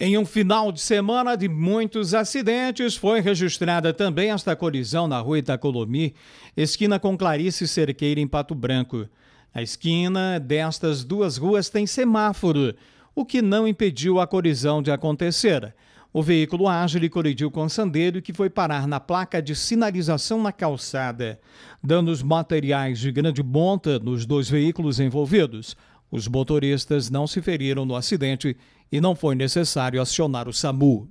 Em um final de semana de muitos acidentes, foi registrada também esta colisão na rua Itacolomi, esquina com Clarice Cerqueira, em Pato Branco. A esquina destas duas ruas tem semáforo, o que não impediu a colisão de acontecer. O veículo ágil colidiu com o sandeiro que foi parar na placa de sinalização na calçada. Danos materiais de grande monta nos dois veículos envolvidos. Os motoristas não se feriram no acidente e não foi necessário acionar o SAMU.